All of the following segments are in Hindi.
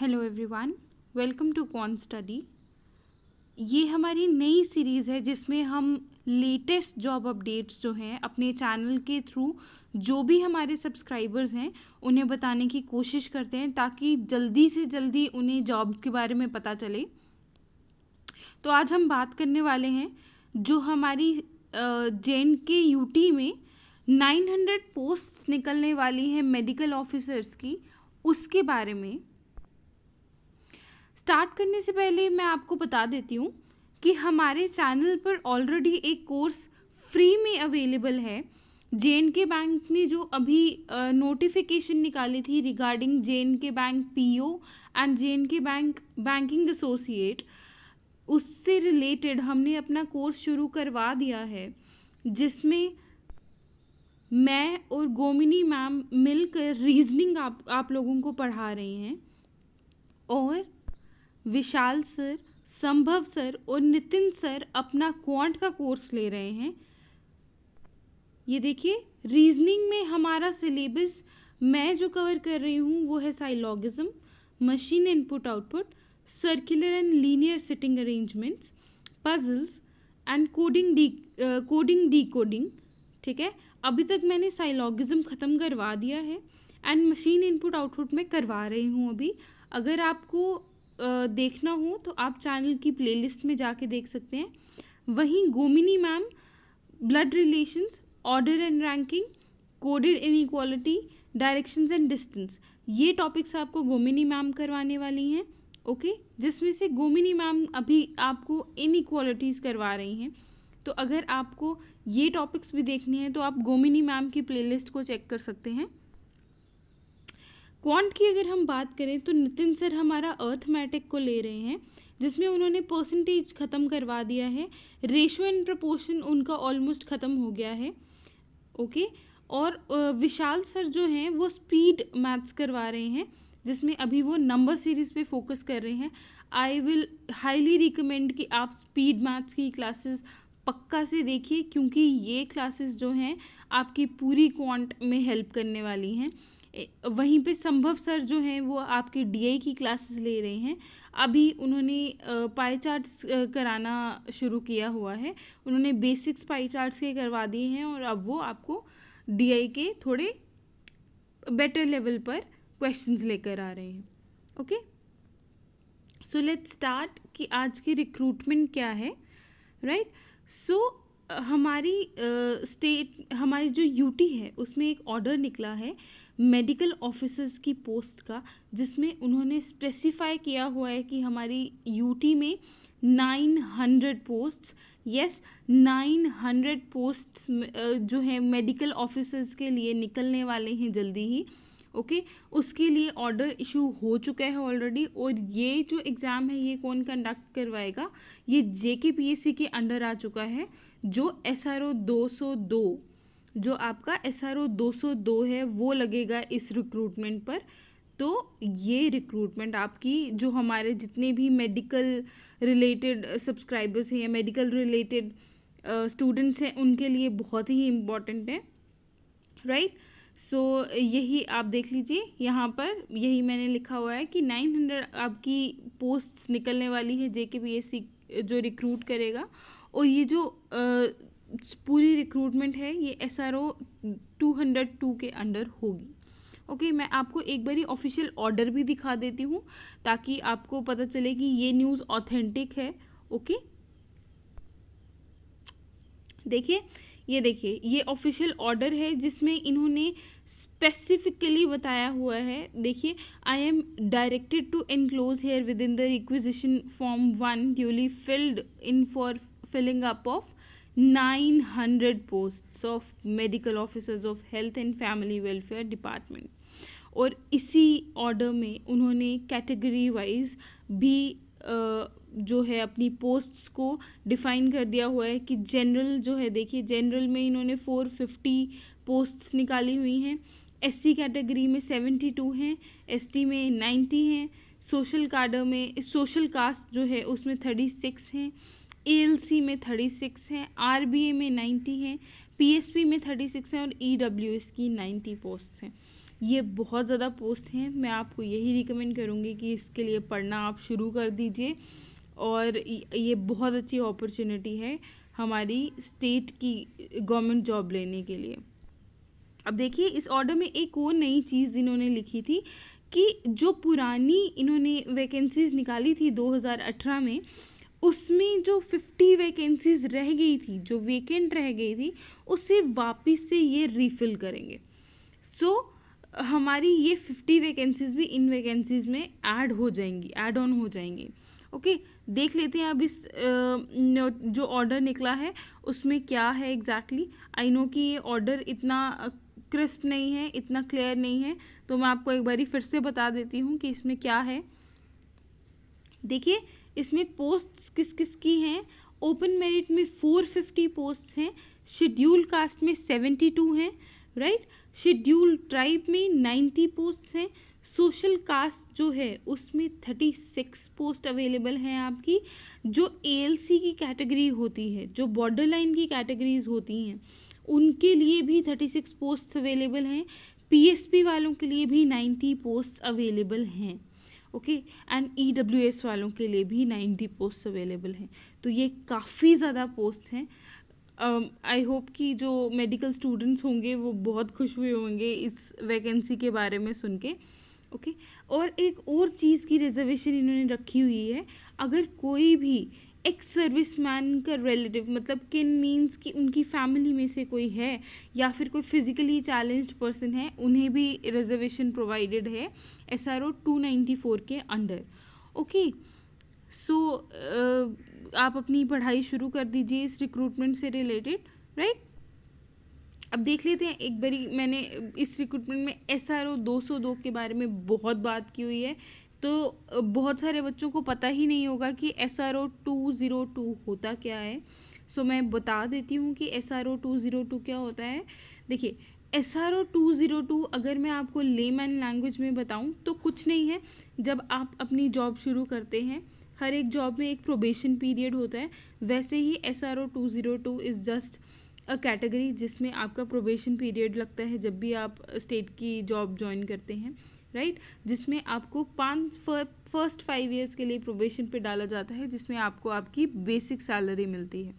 Hello everyone welcome to con study ये हमारी नई सीरीज़ है जिसमें हम लेटेस्ट जॉब अपडेट्स जो हैं अपने चैनल के थ्रू जो भी हमारे सब्सक्राइबर्स हैं उन्हें बताने की कोशिश करते हैं ताकि जल्दी से जल्दी उन्हें जॉब के बारे में पता चले तो आज हम बात करने वाले हैं जो हमारी जे के यूटी में 900 पोस्ट निकलने वाली हैं मेडिकल ऑफिसर्स की उसके बारे में स्टार्ट करने से पहले मैं आपको बता देती हूँ कि हमारे चैनल पर ऑलरेडी एक कोर्स फ्री में अवेलेबल है जे के बैंक ने जो अभी नोटिफिकेशन निकाली थी regarding J K bank P O and J K bank banking associate उससे रिलेटेड हमने अपना कोर्स शुरू करवा दिया है जिसमें मैं और गोमिनी मैम मिलकर रीजनिंग आप आप लोगों को पढ़ा रहे हैं और विशाल सर संभव सर और नितिन सर अपना क्वांट का कोर्स ले रहे हैं ये देखिए रीजनिंग में हमारा सिलेबस मैं जो कवर कर रही हूँ वो है syllogism machine input output circular and linear sitting arrangements puzzles and coding decoding decoding ठीक है अभी तक मैंने साइलॉगिज्म ख़त्म करवा दिया है एंड मशीन इनपुट आउटपुट में करवा रही हूँ अभी अगर आपको देखना हो तो आप चैनल की प्लेलिस्ट में जाके देख सकते हैं वहीं Gomini ma'am blood relations order and ranking coded inequality directions and distance ये टॉपिक्स आपको गोमिनी मैम करवाने वाली हैं ओके जिसमें से गोमिनी मैम अभी आपको इनक्वालिटीज़ करवा रही हैं तो अगर आपको ये टॉपिक्स भी देखने हैं तो आप गोमिनी मैम की प्लेलिस्ट को चेक कर सकते हैं क्वांट की अगर हम बात करें तो नितिन सर हमारा मैटिक को ले रहे हैं जिसमें उन्होंने परसेंटेज ख़त्म करवा दिया है रेशो एंड प्रपोर्शन उनका ऑलमोस्ट ख़त्म हो गया है ओके और विशाल सर जो हैं वो स्पीड मैथ्स करवा रहे हैं जिसमें अभी वो नंबर सीरीज पे फोकस कर रहे हैं आई विल हाईली रिकमेंड कि आप स्पीड मैथ्स की क्लासेस पक्का से देखिए क्योंकि ये क्लासेस जो हैं आपकी पूरी क्वांट में हेल्प करने वाली हैं वहीं पे संभव सर जो हैं वो आपके डी की क्लासेस ले रहे हैं अभी उन्होंने पाई चार्ट्स कराना शुरू किया हुआ है उन्होंने बेसिक्स पाई चार्ट्स के करवा दिए हैं और अब वो आपको डी के थोड़े बेटर लेवल पर क्वेश्चंस लेकर आ रहे हैं ओके सो लेट स्टार्ट कि आज की रिक्रूटमेंट क्या है राइट right? सो so, हमारी स्टेट हमारी जो यूटी है उसमें एक ऑर्डर निकला है मेडिकल ऑफिसर्स की पोस्ट का जिसमें उन्होंने स्पेसिफाई किया हुआ है कि हमारी यूटी में 900 पोस्ट्स यस 900 पोस्ट्स जो है मेडिकल ऑफिसर्स के लिए निकलने वाले हैं जल्दी ही ओके okay? उसके लिए ऑर्डर इशू हो चुका है ऑलरेडी और ये जो एग्ज़ाम है ये कौन कंडक्ट करवाएगा ये जे के पी एस सी के अंडर आ चुका है जो एस आर ओ दो सौ दो जो आपका एस आर ओ दो सौ दो है वो लगेगा इस रिक्रूटमेंट पर तो ये रिक्रूटमेंट आपकी जो हमारे जितने भी मेडिकल रिलेटेड सब्सक्राइबर्स हैं या मेडिकल रिलेटेड स्टूडेंट्स हैं उनके लिए बहुत ही इम्पॉर्टेंट है राइट right? सो so, यही आप देख लीजिए यहाँ पर यही मैंने लिखा हुआ है कि 900 आपकी पोस्ट्स निकलने वाली है जे के बी एस सी जो रिक्रूट करेगा और ये जो पूरी रिक्रूटमेंट है ये S R O two hundred two के अंडर होगी ओके okay, मैं आपको एक बारी ऑफिशियल ऑर्डर भी दिखा देती हूँ ताकि आपको पता चले कि ये न्यूज़ ऑथेंटिक है ओके देखिए ये देखिए ये ऑफिशियल ऑर्डर है जिसमें इन्होंने स्पेसिफिकली बताया हुआ है देखिए I am directed to enclose herewith in the requisition form one duly filled in for filling up of 900 post of medical officers of health and family welfare department और इसी ऑर्डर में उन्होंने कैटेगरी वाइज भी जो है अपनी पोस्ट्स को डिफाइन कर दिया हुआ है कि जनरल जो है देखिए जनरल में इन्होंने 450 पोस्ट्स निकाली हुई हैं एससी कैटेगरी में 72 हैं एसटी में 90 हैं सोशल कार्डर में सोशल कास्ट जो है उसमें 36 हैं ए में 36 है आर में 90 है पी में 36 है और ई e की 90 पोस्ट हैं ये बहुत ज़्यादा पोस्ट हैं मैं आपको यही रिकमेंड करूँगी कि इसके लिए पढ़ना आप शुरू कर दीजिए और ये बहुत अच्छी अपॉर्चुनिटी है हमारी स्टेट की गवर्नमेंट जॉब लेने के लिए अब देखिए इस ऑर्डर में एक और नई चीज़ इन्होंने लिखी थी कि जो पुरानी इन्होंने वैकेंसीज निकाली थी 2018 में उसमें जो फिफ्टी वैकेंसीज रह गई थी जो वेकेंट रह गई थी उसे वापस से ये रिफिल करेंगे सो so, हमारी ये फिफ्टी वैकेंसीज भी इन वैकेंसीज में ऐड हो जाएंगी ऐड ऑन हो जाएंगी ओके okay, देख लेते हैं अब इस जो ऑर्डर निकला है उसमें क्या है एग्जैक्टली आई नो कि ये ऑर्डर इतना क्रिस्प नहीं है इतना क्लियर नहीं है तो मैं आपको एक बारी फिर से बता देती हूँ कि इसमें क्या है देखिए इसमें पोस्ट किस किस की हैं ओपन मेरिट में 450 पोस्ट्स हैं शेड्यूल कास्ट में 72 हैं राइट शेड्यूल ट्राइब में 90 पोस्ट्स हैं सोशल कास्ट जो है उसमें 36 पोस्ट अवेलेबल हैं आपकी जो एएलसी की कैटेगरी होती है जो बॉर्डर लाइन की कैटेगरीज होती हैं उनके लिए भी 36 पोस्ट्स अवेलेबल हैं पीएसपी वालों के लिए भी 90 पोस्ट्स अवेलेबल हैं okay and E W S वालों के लिए भी नाइन्टी पोस्ट अवेलेबल हैं तो ये काफ़ी ज़्यादा पोस्ट हैं आई um, होप कि जो मेडिकल स्टूडेंट्स होंगे वो बहुत खुश हुए होंगे इस वैकेंसी के बारे में सुन के ओके okay? और एक और चीज़ की रिजर्वेशन इन्होंने रखी हुई है अगर कोई भी एक सर्विस मैन का रिलेटिव मतलब किन मीन्स कि उनकी फैमिली में से कोई है या फिर कोई फिजिकली चैलेंज पर्सन है उन्हें भी रिजर्वेशन प्रोवाइडेड है S R O two ninety four के अंडर ओके सो आप अपनी पढ़ाई शुरू कर दीजिए इस रिक्रूटमेंट से रिलेटेड राइट right? अब देख लेते हैं एक बारी मैंने इस रिक्रूटमेंट में एस आर ओ दो के बारे में बहुत बात की हुई है तो बहुत सारे बच्चों को पता ही नहीं होगा कि S R O two zero two होता क्या है सो मैं बता देती हूँ कि S R O two zero two क्या होता है देखिए S R O two zero two अगर मैं आपको लेम एंड लैंग्वेज में बताऊँ तो कुछ नहीं है जब आप अपनी जॉब शुरू करते हैं हर एक जॉब में एक प्रोबेशन पीरियड होता है वैसे ही S R O two zero two is just a category जिसमें आपका प्रोबेशन पीरियड लगता है जब भी आप स्टेट की जॉब ज्वाइन करते हैं राइट right? जिसमें आपको पाँच फर्स्ट फाइव इयर्स के लिए प्रोबेशन पे डाला जाता है जिसमें आपको आपकी बेसिक सैलरी मिलती है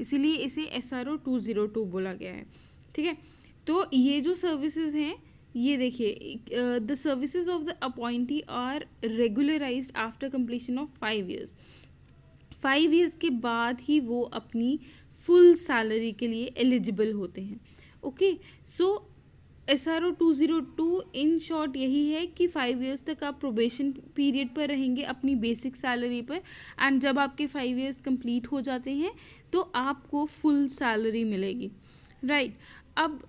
इसीलिए इसे S R O two zero two बोला गया है ठीक है तो ये जो सर्विसेज हैं ये देखिए the services of the appointee are regularize after completion of five years five years के बाद ही वो अपनी फुल सैलरी के लिए एलिजिबल होते हैं okay so S R O two zero two in short यही है कि फाइव ईयर्स तक आप प्रोबेशन पीरियड पर रहेंगे अपनी बेसिक सैलरी पर एंड जब आपके फाइव ईयर्स कंप्लीट हो जाते हैं तो आपको फुल सैलरी मिलेगी राइट right. अब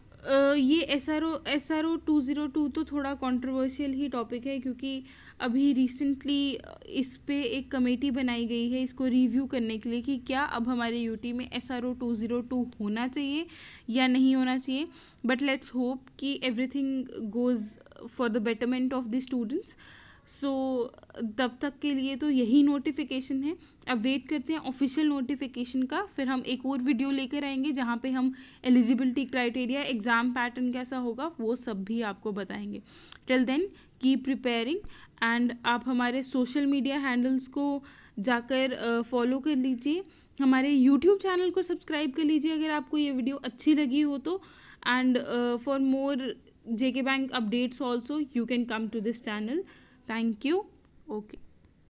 ये S R O S R O two zero two तो थोड़ा कॉन्ट्रोवर्शियल ही टॉपिक है क्योंकि अभी रिसेंटली इस पर एक कमेटी बनाई गई है इसको रिव्यू करने के लिए कि क्या अब हमारे यूटी में S R O two zero two होना चाहिए या नहीं होना चाहिए बट लेट्स होप कि everything goes for the betterment of the students so so, तब तक के लिए तो यही नोटिफिकेशन है अब वेट करते हैं ऑफिशियल नोटिफिकेशन का फिर हम एक और वीडियो लेकर आएंगे जहाँ पे हम एलिजिबिलिटी क्राइटेरिया एग्ज़ाम पैटर्न कैसा होगा वो सब भी आपको बताएंगे till then keep preparing and आप हमारे सोशल मीडिया हैंडल्स को जाकर फॉलो कर लीजिए हमारे यूट्यूब चैनल को सब्सक्राइब कर लीजिए अगर आपको ये वीडियो अच्छी लगी हो तो and for more JK bank updates also you can come to this channel thank you okay